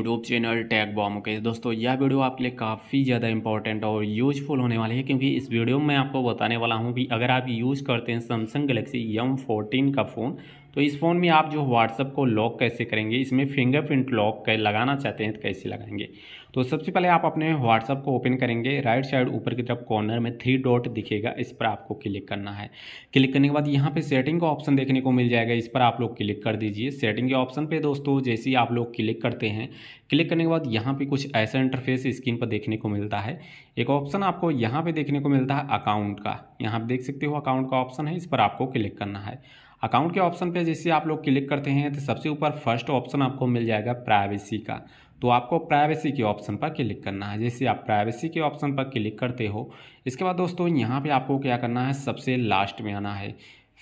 YouTube channel tag बॉम okay दोस्तों यह वीडियो आपके लिए काफ़ी ज़्यादा इंपॉर्टेंट और यूजफुल होने वाली है क्योंकि इस वीडियो में मैं आपको बताने वाला हूँ कि अगर आप यूज़ करते हैं सैमसंग गलेक्सी यम फोर्टीन का फ़ोन तो इस फ़ोन में आप जो व्हाट्सअप को लॉक कैसे करेंगे इसमें फिंगरप्रिंट लॉक कै लगाना चाहते हैं तो कैसे लगाएंगे तो सबसे पहले आप अपने व्हाट्सअप को ओपन करेंगे राइट साइड ऊपर की तरफ कॉर्नर में थ्री डॉट दिखेगा इस पर आपको क्लिक करना है क्लिक करने के बाद यहाँ पे सेटिंग का ऑप्शन देखने को मिल जाएगा इस पर आप लोग क्लिक कर दीजिए सेटिंग के ऑप्शन पे दोस्तों जैसे ही आप लोग क्लिक करते हैं क्लिक करने के बाद यहाँ पर कुछ ऐसा इंटरफेस स्क्रीन पर देखने को मिलता है एक ऑप्शन आपको यहाँ पर देखने को मिलता है अकाउंट का यहाँ आप देख सकते हो अकाउंट का ऑप्शन है इस पर आपको क्लिक करना है अकाउंट के ऑप्शन पे जैसे आप लोग क्लिक करते हैं तो सबसे ऊपर फर्स्ट ऑप्शन आपको मिल जाएगा प्राइवेसी का तो आपको प्राइवेसी के ऑप्शन पर क्लिक करना है जैसे आप प्राइवेसी के ऑप्शन पर क्लिक करते हो इसके बाद दोस्तों यहाँ पे आपको क्या करना है सबसे लास्ट में आना है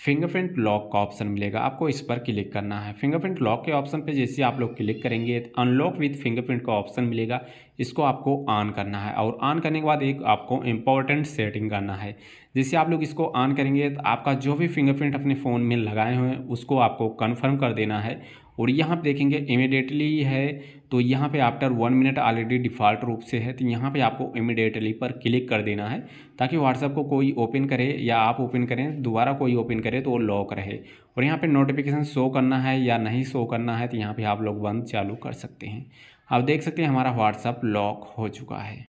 फिंगरप्रिंट लॉक का ऑप्शन मिलेगा आपको इस पर क्लिक करना है फिंगरप्रिंट लॉक के ऑप्शन पे जैसे आप लोग क्लिक करेंगे अनलॉक विथ फिंगरप्रिंट का ऑप्शन मिलेगा इसको आपको ऑन करना है और ऑन करने के बाद एक आपको इम्पॉर्टेंट सेटिंग करना है जैसे आप लोग इसको ऑन करेंगे तो आपका जो भी फिंगरप्रिंट अपने फ़ोन में लगाए हुए हैं उसको आपको कन्फर्म कर देना है और यहाँ पे देखेंगे इमिडिएटली है तो यहाँ पे after one minute already default रूप से है तो यहाँ पे आपको इमिडिएटली पर क्लिक कर देना है ताकि व्हाट्सअप को कोई ओपन करे या आप ओपन करें दोबारा कोई ओपन करे तो वो लॉक रहे और यहाँ पे नोटिफिकेशन शो करना है या नहीं शो करना है तो यहाँ पर आप लोग बंद चालू कर सकते हैं आप देख सकते हैं हमारा व्हाट्सअप लॉक हो चुका है